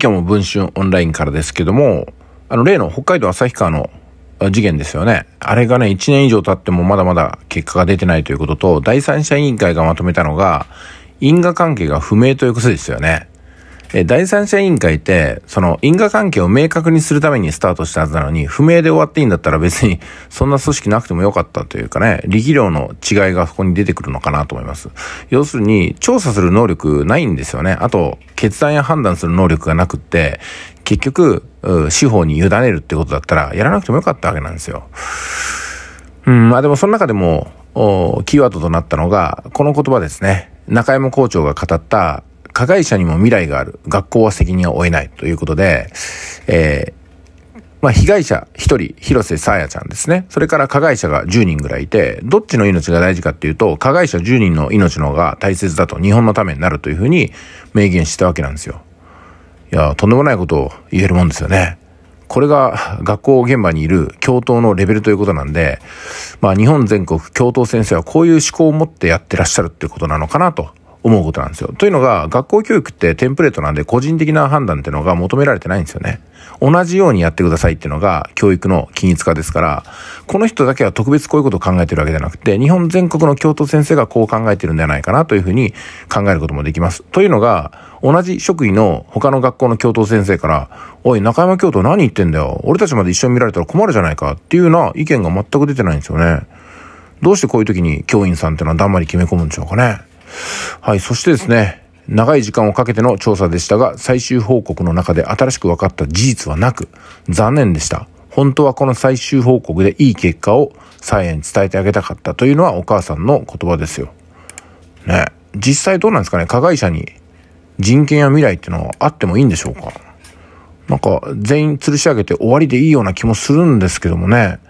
今日も文春オンラインからですけども、あの例の北海道旭川の事件ですよね。あれがね、1年以上経ってもまだまだ結果が出てないということと、第三者委員会がまとめたのが、因果関係が不明ということですよね。え第三者委員会って、その因果関係を明確にするためにスタートしたはずなのに、不明で終わっていいんだったら別に そんな組織なくてもよかったというかね、力量の違いがそこに出てくるのかなと思います。要するに、調査する能力ないんですよね。あと、決断や判断する能力がなくって、結局、司法に委ねるってことだったら、やらなくてもよかったわけなんですよ。うん、まあでもその中でも、キーワードとなったのが、この言葉ですね。中山校長が語った加害者にも未来がある。学校は責任を負えない。ということで、えー、まあ、被害者1人、広瀬さやちゃんですね。それから加害者が10人ぐらいいて、どっちの命が大事かっていうと、加害者10人の命の方が大切だと、日本のためになるというふうに明言したわけなんですよ。いや、とんでもないことを言えるもんですよね。これが学校現場にいる教頭のレベルということなんで、まあ日本全国教頭先生はこういう思考を持ってやってらっしゃるっていうことなのかなと思うことなんですよ。というのが、学校教育ってテンプレートなんで個人的な判断っていうのが求められてないんですよね。同じようにやってくださいっていうのが教育の均一化ですから、この人だけは特別こういうことを考えてるわけじゃなくて、日本全国の教頭先生がこう考えてるんじゃないかなというふうに考えることもできます。というのが、同じ職位の他の学校の教頭先生から、おい、中山教頭何言ってんだよ。俺たちまで一緒に見られたら困るじゃないかっていうような意見が全く出てないんですよね。どうしてこういう時に教員さんっていうのは黙んまり決め込むんでしょうかね。はい、そしてですね、長い時間をかけての調査でしたが、最終報告の中で新しく分かった事実はなく、残念でした。本当はこの最終報告でいい結果をサイエンに伝えてあげたかったというのはお母さんの言葉ですよ。ね。実際どうなんですかね加害者に人権や未来っていうのはあってもいいんでしょうかなんか全員吊るし上げて終わりでいいような気もするんですけどもね。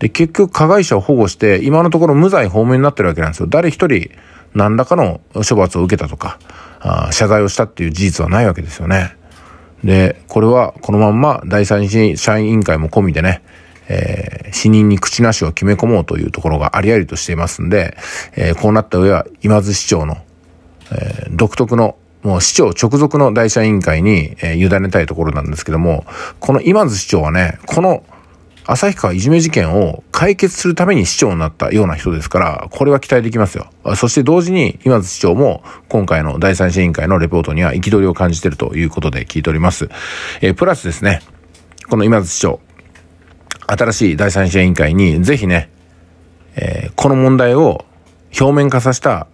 で、結局加害者を保護して、今のところ無罪放免になってるわけなんですよ。誰一人何らかの処罰を受けたとか、謝罪をしたっていう事実はないわけですよね。で、これはこのまんま第三者委員会も込みでね、えー、死人に口なしを決め込もうというところがありありとしていますんで、えー、こうなった上は今津市長の、えー、独特のもう市長直属の第者委員会に、えー、委ねたいところなんですけども、この今津市長はね、この旭川いじめ事件を解決するために市長になったような人ですから、これは期待できますよ。そして同時に、今津市長も今回の第三者委員会のレポートには憤りを感じているということで聞いております。えー、プラスですね、この今津市長、新しい第三者委員会にぜひね、えー、この問題を表面化させた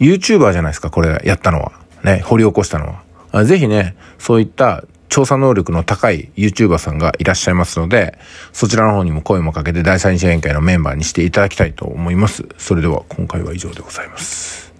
YouTuber じゃないですか、これやったのは。ね、掘り起こしたのは。ぜひね、そういった調査能力の高い YouTuber さんがいらっしゃいますので、そちらの方にも声もかけて第三者委員会のメンバーにしていただきたいと思います。それでは今回は以上でございます。